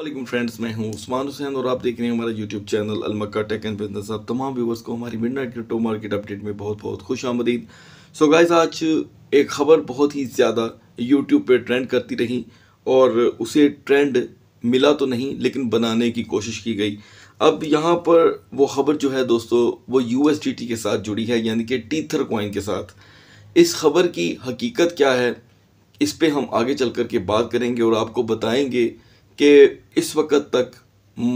वालेकुम फ्रेंड्स मैं हूं उस्मान हुसैन और आप देख रहे हैं हमारा यूट्यूब चैनल अलमक्का टेक एंड बिजनेस आप तमाम व्यूवर्स को हमारी midnight crypto market update में बहुत बहुत खुश आमदीद सो गाइज़ गाइस आज एक खबर बहुत ही ज़्यादा यूट्यूब पे ट्रेंड करती रही और उसे ट्रेंड मिला तो नहीं लेकिन बनाने की कोशिश की गई अब यहाँ पर वो खबर जो है दोस्तों वो यू के साथ जुड़ी है यानी कि टीथर कोइन के साथ इस खबर की हकीकत क्या है इस पर हम आगे चल के बात करेंगे और आपको बताएँगे कि इस वक्त तक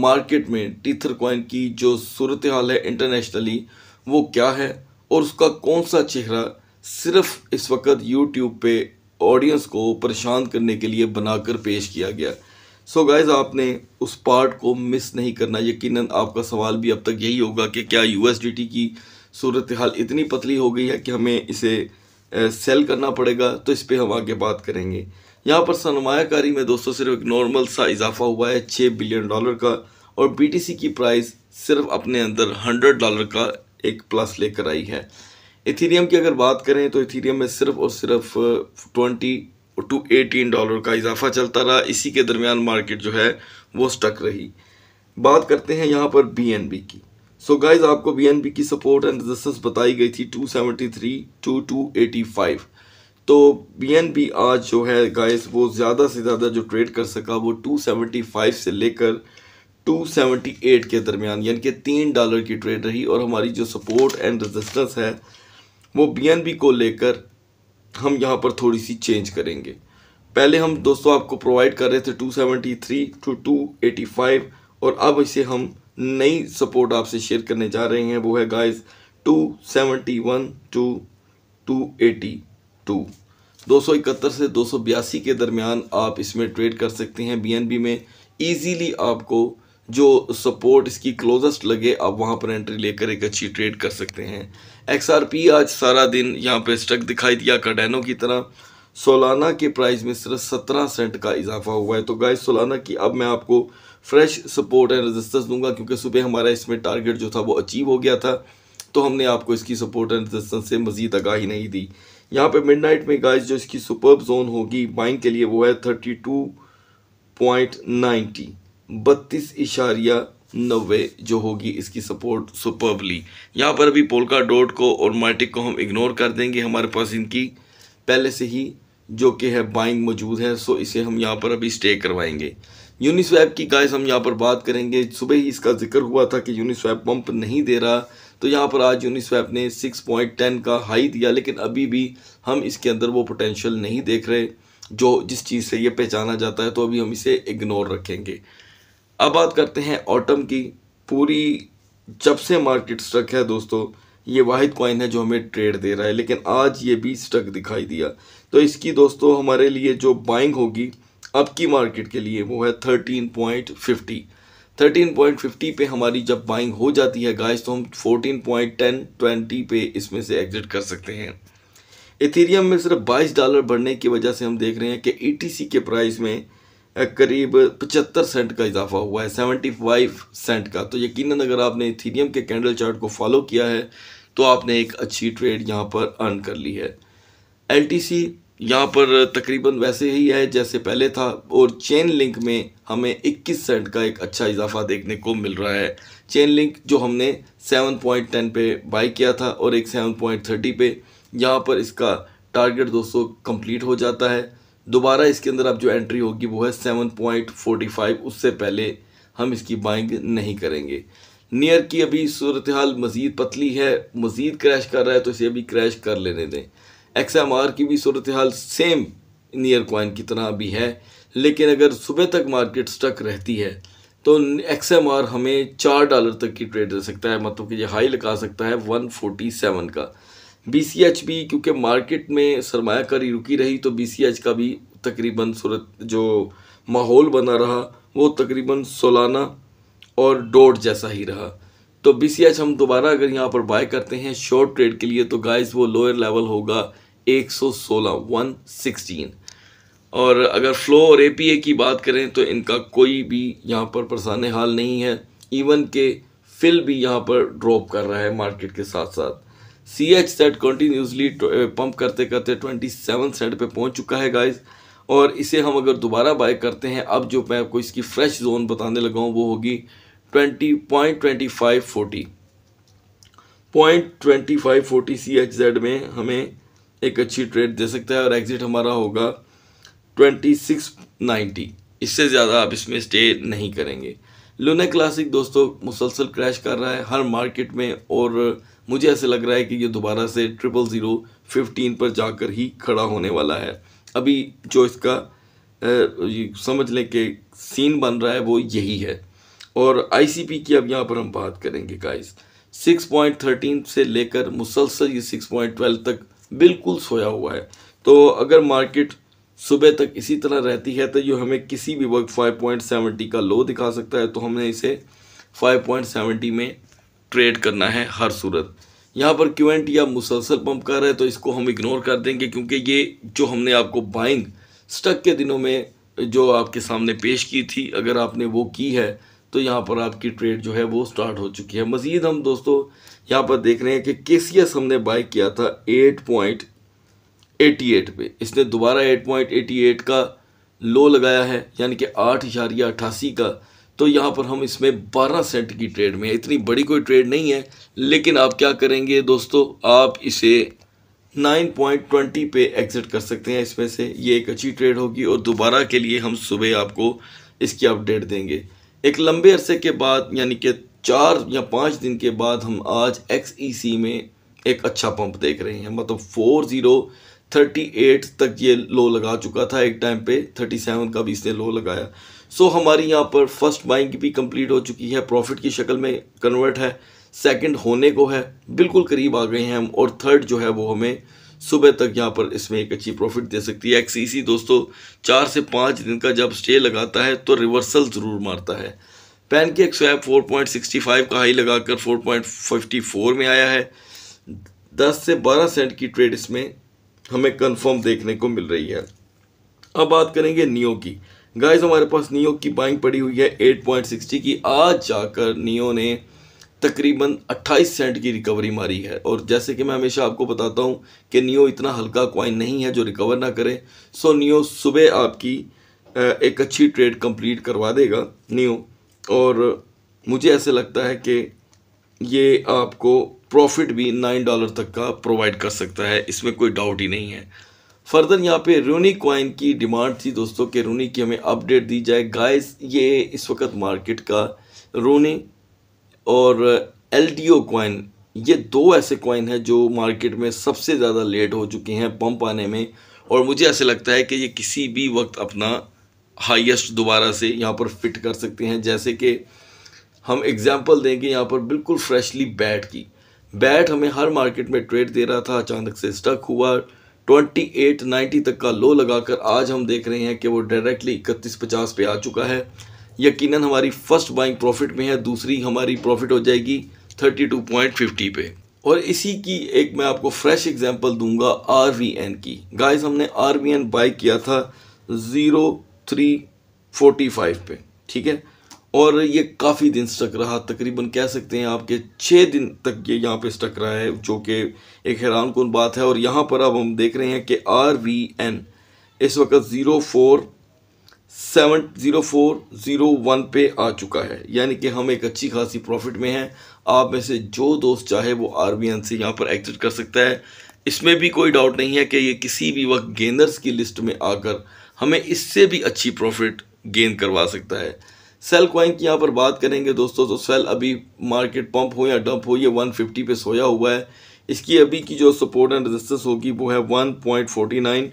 मार्केट में टीथर कॉइन की जो सूरत हाल है इंटरनेशनली वो क्या है और उसका कौन सा चेहरा सिर्फ इस वक्त यूट्यूब पे ऑडियंस को परेशान करने के लिए बनाकर पेश किया गया सो so गाइज आपने उस पार्ट को मिस नहीं करना यकीनन आपका सवाल भी अब तक यही होगा कि क्या यू की सूरत हाल इतनी पतली हो गई है कि हमें इसे सेल करना पड़ेगा तो इस पर हम आगे बात करेंगे यहाँ पर सरमाकारी में दोस्तों सिर्फ एक नॉर्मल सा इजाफा हुआ है छः बिलियन डॉलर का और बी की प्राइस सिर्फ अपने अंदर हंड्रेड डॉलर का एक प्लस लेकर आई है इथीरियम की अगर बात करें तो इथीरियम में सिर्फ और सिर्फ ट्वेंटी टू एटीन डॉलर का इजाफा चलता रहा इसी के दरमियान मार्केट जो है वो स्टक रही बात करते हैं यहाँ पर बी की सो so गाइज आपको बी की सपोर्ट एंड रिजिस्टेंस बताई गई थी two seventy three two two eighty five तो बी आज जो है गाइस वो ज़्यादा से ज़्यादा जो ट्रेड कर सका वो 275 से लेकर 278 के दरमियान यानी कि तीन डॉलर की ट्रेड रही और हमारी जो सपोर्ट एंड रेजिस्टेंस है वो बी को लेकर हम यहाँ पर थोड़ी सी चेंज करेंगे पहले हम दोस्तों आपको प्रोवाइड कर रहे थे 273 टू 285 और अब इसे हम नई सपोर्ट आपसे शेयर करने जा रहे हैं वो है गाइस 271 टू टू टू दो सौ इकहत्तर से दो सौ बयासी के दरमियान आप इसमें ट्रेड कर सकते हैं बी में ईजीली आपको जो सपोर्ट इसकी क्लोजेस्ट लगे आप वहाँ पर एंट्री लेकर एक अच्छी ट्रेड कर सकते हैं पी आज सारा दिन यहाँ पे स्टक दिखाई दिया कडेनो की तरह सोलाना के प्राइस में सिर्फ सत्रह सेंट का इजाफा हुआ है तो गाय सोलाना की अब मैं आपको फ्रेश सपोर्ट एंड रेजिस्टेंस दूंगा क्योंकि सुबह हमारा इसमें टारगेट जो था वो अचीव हो गया था तो हमने आपको इसकी सपोर्ट एंड रेजिस्टेंस से मज़ीद आगाही नहीं दी यहाँ पे मिडनाइट में गाइस जो इसकी सुपर्ब जोन होगी बाइंग के लिए वो है थर्टी टू पॉइंट नाइन्टी बत्तीस इशारिया नब्बे जो होगी इसकी सपोर्ट सुपर्बली यहाँ पर अभी पोलका डोट को और मार्टिक को हम इग्नोर कर देंगे हमारे पास इनकी पहले से ही जो कि है बाइंग मौजूद है सो इसे हम यहाँ पर अभी स्टे करवाएंगे यूनिस्वैप की गाइस हम यहाँ पर बात करेंगे सुबह ही इसका जिक्र हुआ था कि यूनिस्वैप पंप नहीं दे रहा तो यहाँ पर आज यूनिस्वैप ने 6.10 का हाई दिया लेकिन अभी भी हम इसके अंदर वो पोटेंशियल नहीं देख रहे जो जिस चीज़ से ये पहचाना जाता है तो अभी हम इसे इग्नोर रखेंगे अब बात करते हैं ऑटम की पूरी जब से मार्केट स्ट्रक है दोस्तों ये वाहिद कॉइन है जो हमें ट्रेड दे रहा है लेकिन आज ये भी स्ट्रक दिखाई दिया तो इसकी दोस्तों हमारे लिए जो बाइंग होगी अब की मार्केट के लिए वो है थर्टीन पॉइंट फिफ्टी 13.50 पे हमारी जब बाइंग हो जाती है गाइस तो हम 14.10 पे इसमें से एग्जिट कर सकते हैं इथेरियम में सिर्फ 22 डॉलर बढ़ने की वजह से हम देख रहे हैं कि ई e के प्राइस में करीब 75 सेंट का इजाफा हुआ है 75 सेंट का तो यकीनन अगर आपने इथेरियम के कैंडल चार्ट को फॉलो किया है तो आपने एक अच्छी ट्रेड यहाँ पर अर्न कर ली है एल यहाँ पर तकरीबन वैसे ही है जैसे पहले था और चेन लिंक में हमें 21 सेंट का एक अच्छा इजाफा देखने को मिल रहा है चेन लिंक जो हमने 7.10 पे बाई किया था और एक 7.30 पे यहाँ पर इसका टारगेट दोस्तों कंप्लीट हो जाता है दोबारा इसके अंदर अब जो एंट्री होगी वो है 7.45 उससे पहले हम इसकी बाइंग नहीं करेंगे नियर की अभी सूरत हाल मज़ीद पतली है मज़ीद क्रैश कर रहा है तो इसे अभी क्रैश कर लेने दें एक्स एम आर की भी सूरत हाल सेम नियर कोइन की तरह भी है लेकिन अगर सुबह तक मार्केट स्टक रहती है तो एक्स एम आर हमें चार डॉलर तक की ट्रेड दे सकता है मतलब कि ये हाई लगा सकता है वन फोर्टी सेवन का बी सी एच भी क्योंकि मार्केट में सरमाकारी रुकी रही तो बी सी एच का भी तकरीबन सूरत जो माहौल बना रहा वो तकरीबन सोलाना और डोट जैसा ही रहा तो बी सी एच हम दोबारा अगर यहाँ पर बाय करते हैं शॉर्ट ट्रेड के लिए तो गाइस वो लोअर लेवल होगा एक सौ सोलह वन सिक्सटीन और अगर फ़्लो और ए की बात करें तो इनका कोई भी यहाँ पर परेशान हाल नहीं है इवन के फिल भी यहाँ पर ड्रॉप कर रहा है मार्केट के साथ साथ C H set continuously pump करते करते ट्वेंटी सेवन सेट पर पहुँच चुका है गाइज और इसे हम अगर दोबारा बाय करते हैं अब जो मैं आपको इसकी फ्रेश जोन बताने लगा हूँ वो होगी twenty point twenty five forty point twenty five forty C H Z में हमें एक अच्छी ट्रेड दे सकता है और एग्ज़िट हमारा होगा ट्वेंटी सिक्स नाइन्टी इससे ज़्यादा आप इसमें स्टे नहीं करेंगे लूना क्लासिक दोस्तों मुसलसल क्रैश कर रहा है हर मार्केट में और मुझे ऐसे लग रहा है कि ये दोबारा से ट्रिपल ज़ीरो फिफ्टीन पर जाकर ही खड़ा होने वाला है अभी जो इसका समझ लें कि सीन बन रहा है वो यही है और आईसीपी की अब यहाँ पर हम बात करेंगे गाइस थर्टीन से लेकर मुसलसल ये सिक्स पॉइंट ट्वेल्व तक बिल्कुल सोया हुआ है तो अगर मार्केट सुबह तक इसी तरह रहती है तो ये हमें किसी भी वक्त 5.70 का लो दिखा सकता है तो हमने इसे 5.70 में ट्रेड करना है हर सूरत यहाँ पर क्यू या मुसलसल पंप कर रहे है तो इसको हम इग्नोर कर देंगे क्योंकि ये जो हमने आपको बाइंग स्टक के दिनों में जो आपके सामने पेश की थी अगर आपने वो की है तो यहाँ पर आपकी ट्रेड जो है वो स्टार्ट हो चुकी है मज़ीद हम दोस्तों यहाँ पर देख रहे हैं कि केसीएस हमने बाय किया था 8.88 पे इसने दोबारा 8.88 का लो लगाया है यानी कि आठ इशारिया अट्ठासी का तो यहाँ पर हम इसमें 12 सेंट की ट्रेड में है इतनी बड़ी कोई ट्रेड नहीं है लेकिन आप क्या करेंगे दोस्तों आप इसे 9.20 पे एग्ज़िट कर सकते हैं इसमें से ये एक अच्छी ट्रेड होगी और दोबारा के लिए हम सुबह आपको इसकी अपडेट देंगे एक लंबे अरसे के बाद यानी कि चार या पाँच दिन के बाद हम आज एक्स ई सी में एक अच्छा पंप देख रहे हैं मतलब फोर ज़ीरो थर्टी एट तक ये लो लगा चुका था एक टाइम पे थर्टी सेवन का भी इसने लो लगाया सो so, हमारी यहाँ पर फर्स्ट बाइंग भी कंप्लीट हो चुकी है प्रॉफिट की शक्ल में कन्वर्ट है सेकंड होने को है बिल्कुल करीब आ गए हैं हम और थर्ड जो है वो हमें सुबह तक यहाँ पर इसमें एक अच्छी प्रॉफिट दे सकती है एक्स e दोस्तों चार से पाँच दिन का जब स्टे लगाता है तो रिवर्सल ज़रूर मारता है पैनकेक स्वैप 4.65 का हाई लगाकर 4.54 में आया है 10 से 12 सेंट की ट्रेड इसमें हमें कंफर्म देखने को मिल रही है अब बात करेंगे नियो की गाइस हमारे पास नियो की बाइंग पड़ी हुई है 8.60 की आज जाकर नियो ने तकरीबन 28 सेंट की रिकवरी मारी है और जैसे कि मैं हमेशा आपको बताता हूँ कि नियो इतना हल्का क्वाइन नहीं है जो रिकवर ना करे सो नियो सुबह आपकी एक अच्छी ट्रेड कंप्लीट करवा देगा नियो और मुझे ऐसे लगता है कि ये आपको प्रॉफिट भी नाइन डॉलर तक का प्रोवाइड कर सकता है इसमें कोई डाउट ही नहीं है फर्दर यहाँ पे रूनी कॉइन की डिमांड थी दोस्तों कि रूनी की हमें अपडेट दी जाए गाइस ये इस वक्त मार्केट का रूनी और एल डी ओ कॉइन ये दो ऐसे कॉइन हैं जो मार्केट में सबसे ज़्यादा लेट हो चुके हैं पंप आने में और मुझे ऐसे लगता है कि ये किसी भी वक्त अपना हाईएस्ट दोबारा से यहाँ पर फिट कर सकते हैं जैसे कि हम एग्जांपल देंगे यहाँ पर बिल्कुल फ्रेशली बैट की बैट हमें हर मार्केट में ट्रेड दे रहा था अचानक से स्टक हुआ 2890 तक का लो लगाकर आज हम देख रहे हैं कि वो डायरेक्टली 3150 पे आ चुका है यकीनन हमारी फर्स्ट बाइंग प्रॉफिट में है दूसरी हमारी प्रॉफिट हो जाएगी 32.50 पे और इसी की एक मैं आपको फ्रेश एग्जांपल दूंगा आर की गाइस हमने आर बाई किया था ज़ीरो थ्री फोर्टी फाइव पे ठीक है और ये काफ़ी दिन स्टक रहा तकरीबन कह सकते हैं आपके छः दिन तक ये यहाँ पे स्टक रहा है जो कि एक हैरान कन बात है और यहाँ पर अब हम देख रहे हैं कि आर वी एन इस वक्त zero four seven zero four zero one पे आ चुका है यानी कि हम एक अच्छी खासी प्रॉफिट में हैं आप में से जो दोस्त चाहे वो आर बी एन से यहाँ पर एग्जिट कर सकता है इसमें भी कोई डाउट नहीं है कि ये किसी भी वक्त गेंदर्स की लिस्ट में आकर हमें इससे भी अच्छी प्रॉफिट गेन करवा सकता है सेल क्वाइन की यहाँ पर बात करेंगे दोस्तों तो सेल अभी मार्केट पंप हो या डंप हो ये 150 पे सोया हुआ है इसकी अभी की जो सपोर्ट एंड रजिस्टेंस होगी वो है 1.49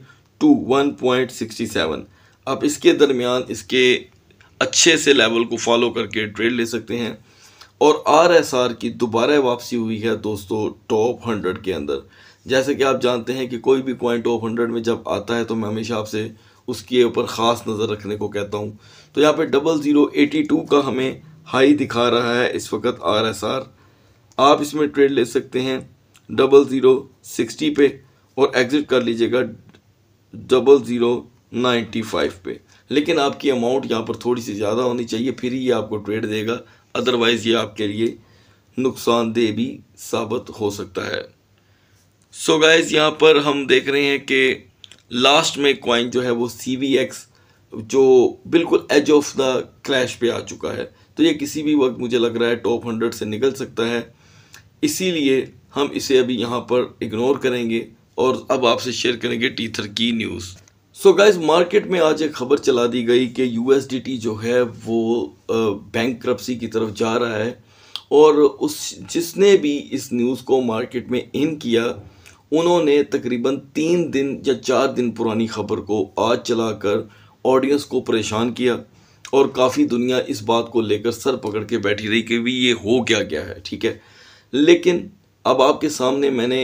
टू वन आप इसके दरमियान इसके अच्छे से लेवल को फॉलो करके ट्रेड ले सकते हैं और आर की दोबारा वापसी हुई है दोस्तों टॉप हंड्रेड के अंदर जैसे कि आप जानते हैं कि कोई भी कॉइन टॉप हंड्रेड में जब आता है तो मैं हमेशा आपसे उसके ऊपर ख़ास नज़र रखने को कहता हूँ तो यहाँ पे डबल ज़ीरो एटी टू का हमें हाई दिखा रहा है इस वक्त आर एस आर आप इसमें ट्रेड ले सकते हैं डबल ज़ीरो सिक्सटी पे और एग्ज़िट कर लीजिएगा डबल ज़ीरो नाइन्टी फाइव पे लेकिन आपकी अमाउंट यहाँ पर थोड़ी सी ज़्यादा होनी चाहिए फिर ये आपको ट्रेड देगा अदरवाइज़ ये आपके लिए नुकसानदेह भी साबित हो सकता है सो so गाइज़ यहाँ पर हम देख रहे हैं कि लास्ट में क्वाइन जो है वो सी वी एक्स जो बिल्कुल एज ऑफ द क्लैश पे आ चुका है तो ये किसी भी वक्त मुझे लग रहा है टॉप हंड्रेड से निकल सकता है इसीलिए हम इसे अभी यहाँ पर इग्नोर करेंगे और अब आपसे शेयर करेंगे टीथर की news so so guys market में आज एक खबर चला दी गई कि यू जो है वो बैंक की तरफ जा रहा है और उस जिसने भी इस न्यूज़ को मार्केट में इन किया उन्होंने तकरीबन तीन दिन या चार दिन पुरानी खबर को आज चलाकर ऑडियंस को परेशान किया और काफ़ी दुनिया इस बात को लेकर सर पकड़ के बैठी रही कि भी ये हो क्या क्या है ठीक है लेकिन अब आपके सामने मैंने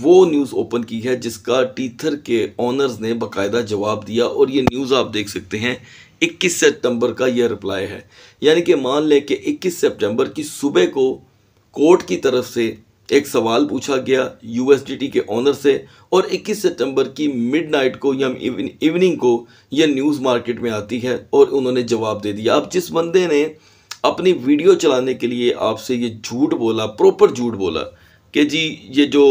वो न्यूज़ ओपन की है जिसका टीथर के ऑनर्स ने बकायदा जवाब दिया और ये न्यूज़ आप देख सकते हैं 21 सितंबर का यह रिप्लाई है यानी कि मान लें कि 21 सितंबर की सुबह को कोर्ट की तरफ से एक सवाल पूछा गया यूएसडीटी के ऑनर से और 21 सितंबर की मिडनाइट को या इवनिंग को यह न्यूज़ मार्केट में आती है और उन्होंने जवाब दे दिया अब जिस बंदे ने अपनी वीडियो चलाने के लिए आपसे ये झूठ बोला प्रॉपर झूठ बोला कि जी ये जो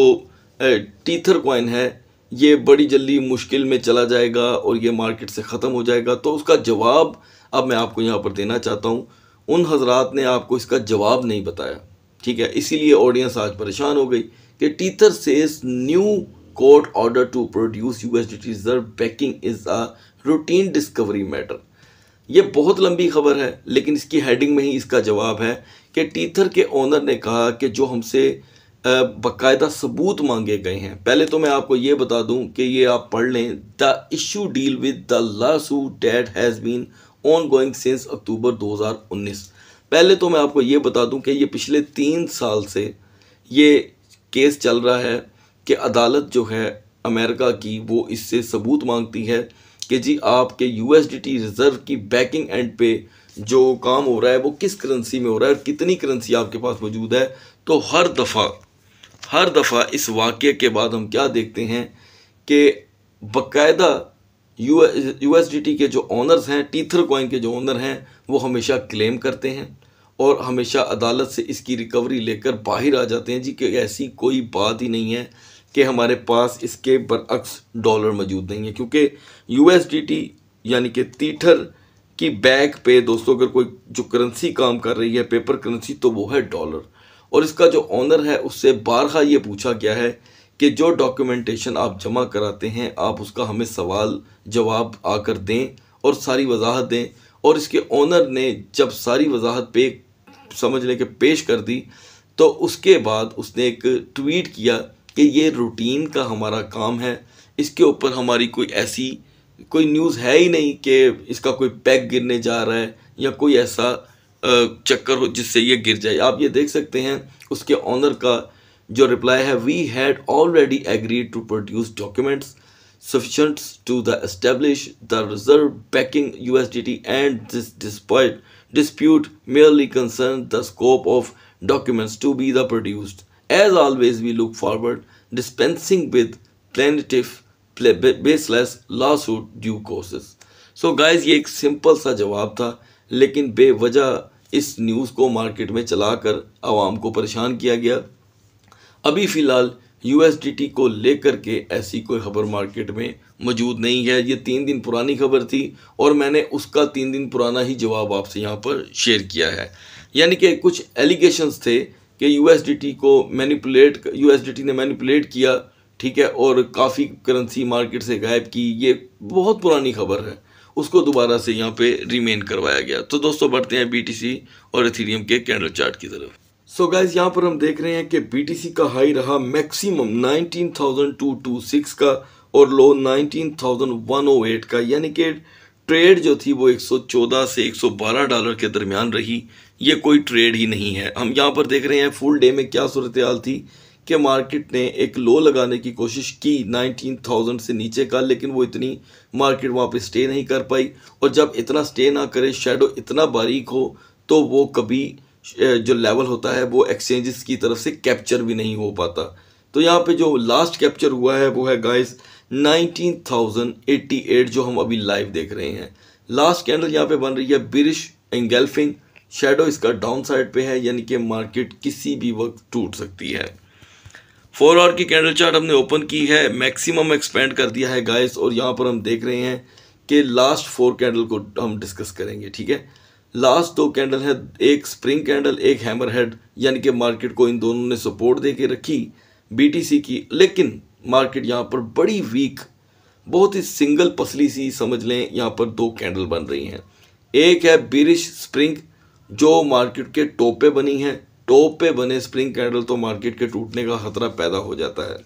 टीथर कॉइन है ये बड़ी जल्दी मुश्किल में चला जाएगा और ये मार्केट से ख़त्म हो जाएगा तो उसका जवाब अब मैं आपको यहाँ पर देना चाहता हूँ उन हजरात ने आपको इसका जवाब नहीं बताया ठीक है इसीलिए ऑडियंस आज परेशान हो गई कि Tether says new court order to produce U S reserve backing is a routine discovery matter ये बहुत लंबी खबर है लेकिन इसकी हेडिंग में ही इसका जवाब है कि टीथर के ओनर ने कहा कि जो हमसे बाकायदा सबूत मांगे गए हैं पहले तो मैं आपको ये बता दूं कि ये आप पढ़ लें the issue deal with the lawsuit date has been ongoing since October 2019 पहले तो मैं आपको ये बता दूं कि ये पिछले तीन साल से ये केस चल रहा है कि अदालत जो है अमेरिका की वो इससे सबूत मांगती है कि जी आपके यू रिज़र्व की बैकिंग एंड पे जो काम हो रहा है वो किस करेंसी में हो रहा है और कितनी करेंसी आपके पास मौजूद है तो हर दफ़ा हर दफ़ा इस वाक्य के बाद हम क्या देखते हैं कि बाकायदा यू एस के जो ओनर्स हैं टीथर कॉइन के जो ऑनर हैं वो हमेशा क्लेम करते हैं और हमेशा अदालत से इसकी रिकवरी लेकर बाहर आ जाते हैं जी कि ऐसी कोई बात ही नहीं है कि हमारे पास इसके बरअक्स डॉलर मौजूद नहीं है क्योंकि यू यानी कि तीठर की बैक पे दोस्तों अगर कोई जो करेंसी काम कर रही है पेपर करेंसी तो वो है डॉलर और इसका जो ऑनर है उससे बारहा ये पूछा गया है कि जो डॉक्यूमेंटेशन आप जमा कराते हैं आप उसका हमें सवाल जवाब आकर दें और सारी वजाहत दें और इसके ओनर ने जब सारी वजाहत पे समझ लेके पेश कर दी तो उसके बाद उसने एक ट्वीट किया कि ये रूटीन का हमारा काम है इसके ऊपर हमारी कोई ऐसी कोई न्यूज़ है ही नहीं कि इसका कोई पैक गिरने जा रहा है या कोई ऐसा चक्कर हो जिससे ये गिर जाए आप ये देख सकते हैं उसके ऑनर का जो रिप्लाई है we had already agreed to produce documents sufficient to the establish the reserve backing USDT and this despite dispute merely concerns the scope of documents to be the produced. As always, we look forward dispensing with plaintiff baseless lawsuit due courses. So so guys ये एक simple सा जवाब था लेकिन बेवजह इस news को market में चलाकर आवाम को परेशान किया गया अभी फ़िलहाल यूएसडीटी को लेकर के ऐसी कोई खबर मार्केट में मौजूद नहीं है ये तीन दिन पुरानी खबर थी और मैंने उसका तीन दिन पुराना ही जवाब आपसे यहाँ पर शेयर किया है यानी कि कुछ एलिगेशंस थे कि यूएसडीटी को मैनिपुलेट यूएसडीटी ने मैनिपुलेट किया ठीक है और काफ़ी करेंसी मार्केट से गायब की ये बहुत पुरानी खबर है उसको दोबारा से यहाँ पे रिमेन करवाया गया तो दोस्तों बढ़ते हैं बीटीसी और एथीरियम के कैंडल चार्ट की तरफ सो so गाइज यहाँ पर हम देख रहे हैं कि बीटीसी का हाई रहा मैक्सिमम 19,226 का और लो 19,108 का यानी कि ट्रेड जो थी वो 114 से 112 डॉलर के दरमियान रही ये कोई ट्रेड ही नहीं है हम यहाँ पर देख रहे हैं फुल डे में क्या सूरत हाल थी कि मार्केट ने एक लो लगाने की कोशिश की 19,000 से नीचे का लेकिन वो इतनी मार्केट वहाँ पर स्टे नहीं कर पाई और जब इतना स्टे ना करे शेडो इतना बारीक हो तो वो कभी जो लेवल होता है वो एक्सचेंजेस की तरफ से कैप्चर भी नहीं हो पाता तो यहाँ पे जो लास्ट कैप्चर हुआ है वो है गाइस 19,088 जो हम अभी लाइव देख रहे हैं लास्ट कैंडल यहाँ पे बन रही है बिरिश एंगल्फिंग शेडो इसका डाउन साइड पे है यानी कि मार्केट किसी भी वक्त टूट सकती है फोर आवर की कैंडल चार्ट हमने ओपन की है मैक्सिमम एक्सपेंड कर दिया है गाइस और यहाँ पर हम देख रहे हैं कि लास्ट फोर कैंडल को हम डिस्कस करेंगे ठीक है लास्ट दो कैंडल है एक स्प्रिंग कैंडल एक हैमर हेड यानी कि मार्केट को इन दोनों ने सपोर्ट दे के रखी बीटीसी की लेकिन मार्केट यहाँ पर बड़ी वीक बहुत ही सिंगल पसली सी समझ लें यहाँ पर दो कैंडल बन रही हैं एक है बिरिश स्प्रिंग जो मार्केट के टॉप पे बनी है टॉप पे बने स्प्रिंग कैंडल तो मार्केट के टूटने का खतरा पैदा हो जाता है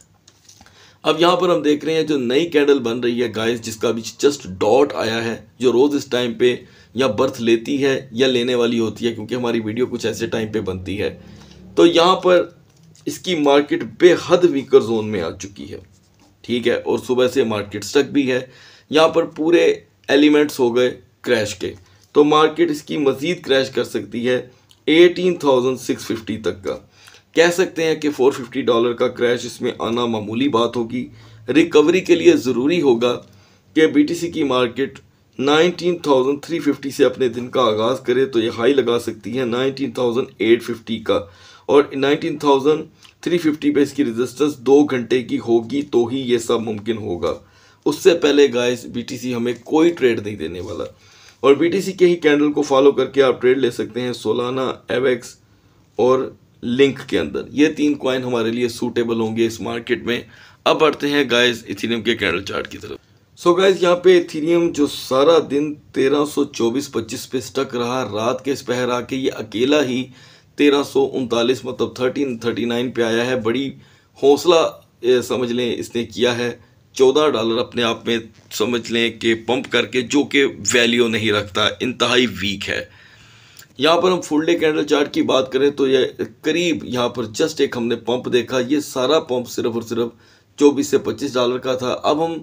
अब यहाँ पर हम देख रहे हैं जो नई कैंडल बन रही है गाइस जिसका अभी जस्ट डॉट आया है जो रोज़ इस टाइम पे या बर्थ लेती है या लेने वाली होती है क्योंकि हमारी वीडियो कुछ ऐसे टाइम पे बनती है तो यहाँ पर इसकी मार्केट बेहद वीकर जोन में आ चुकी है ठीक है और सुबह से मार्केट स्टक भी है यहाँ पर पूरे एलिमेंट्स हो गए क्रैश के तो मार्केट इसकी मज़ीद क्रैश कर सकती है 18,650 तक का कह सकते हैं कि 450 डॉलर का क्रैश इसमें आना मामूली बात होगी रिकवरी के लिए ज़रूरी होगा कि बीटीसी की मार्केट 19,350 से अपने दिन का आगाज़ करें तो ये हाई लगा सकती है 19,850 का और 19,350 पे इसकी रेजिस्टेंस दो घंटे की होगी तो ही ये सब मुमकिन होगा उससे पहले गाइस बीटीसी हमें कोई ट्रेड नहीं देने वाला और बीटीसी के ही कैंडल को फॉलो करके आप ट्रेड ले सकते हैं सोलाना एवेक्स और लिंक के अंदर ये तीन कॉइन हमारे लिए सूटेबल होंगे इस मार्केट में अब बढ़ते हैं गाइस इथिनियम के कैंडल चार्ट की तरफ सो so यहाँ पे इथीरियम जो सारा दिन 1324-25 पे स्टक रहा रात के इस पहर आके ये अकेला ही तेरह मतलब थर्टीन थर्टी नाइन पे आया है बड़ी हौसला समझ लें इसने किया है चौदह डॉलर अपने आप में समझ लें कि पंप करके जो कि वैल्यू नहीं रखता इंतहाई वीक है यहाँ पर हम फुल डे कैंडल चार्ट की बात करें तो ये करीब यहाँ पर जस्ट एक हमने पंप देखा ये सारा पंप सिर्फ और सिर्फ चौबीस से पच्चीस डॉलर का था अब हम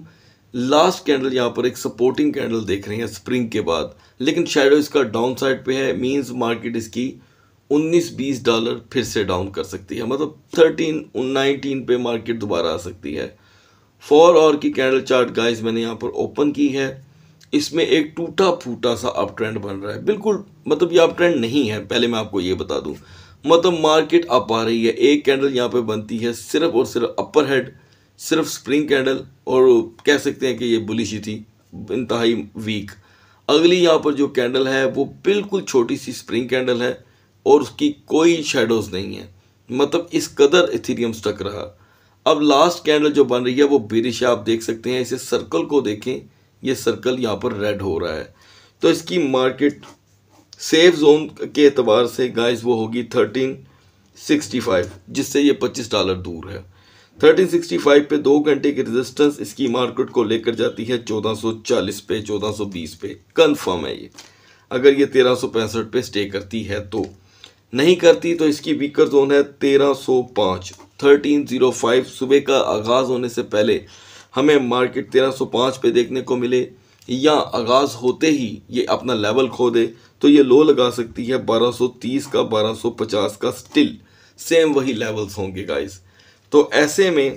लास्ट कैंडल यहाँ पर एक सपोर्टिंग कैंडल देख रहे हैं स्प्रिंग के बाद लेकिन शेडो इसका डाउन साइड पर है मीन्स मार्केट इसकी 19-20 डॉलर फिर से डाउन कर सकती है मतलब 13 19 पे मार्केट दोबारा आ सकती है फोर और की कैंडल चार्ट गाइस मैंने यहाँ पर ओपन की है इसमें एक टूटा फूटा सा अप ट्रेंड बन रहा है बिल्कुल मतलब ये अप ट्रेंड नहीं है पहले मैं आपको ये बता दूँ मतलब मार्केट अप आ रही है एक कैंडल यहाँ पे बनती है सिर्फ और सिर्फ अपर हेड सिर्फ स्प्रिंग कैंडल और कह सकते हैं कि ये बुलिश थी इंतहाई वीक अगली यहाँ पर जो कैंडल है वो बिल्कुल छोटी सी स्प्रिंग कैंडल है और उसकी कोई शेडोज़ नहीं है मतलब इस कदर इथीरियम स्टक रहा अब लास्ट कैंडल जो बन रही है वो बिरिश आप देख सकते हैं इसे सर्कल को देखें ये सर्कल यहाँ पर रेड हो रहा है तो इसकी मार्केट सेफ जोन के अतबार से गाइस वो होगी थर्टीन सिक्सटी फाइव जिससे ये पच्चीस डॉलर दूर है 1365 पे दो घंटे की रेजिस्टेंस इसकी मार्केट को लेकर जाती है 1440 पे 1420 पे कंफर्म है ये अगर ये 1365 पे स्टे करती है तो नहीं करती तो इसकी वीकर जोन है 1305 1305 सुबह का आगाज़ होने से पहले हमें मार्केट 1305 पे देखने को मिले या आगाज़ होते ही ये अपना लेवल खो दे तो ये लो लगा सकती है 1230 का 1250 का स्टिल सेम वही लेवल्स होंगे गाइज़ तो ऐसे में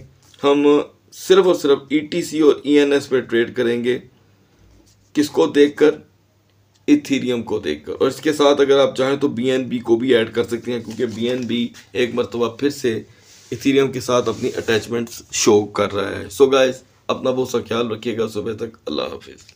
हम सिर्फ और सिर्फ ई e और ई e पे ट्रेड करेंगे किसको देखकर इथीरियम को देखकर और इसके साथ अगर आप चाहें तो बी को भी ऐड कर सकते हैं क्योंकि बी एक मरतबा फिर से इथीरियम के साथ अपनी अटैचमेंट्स शो कर रहा है सो so गाइस अपना बहुत सा ख्याल रखिएगा सुबह तक अल्लाह हाफिज़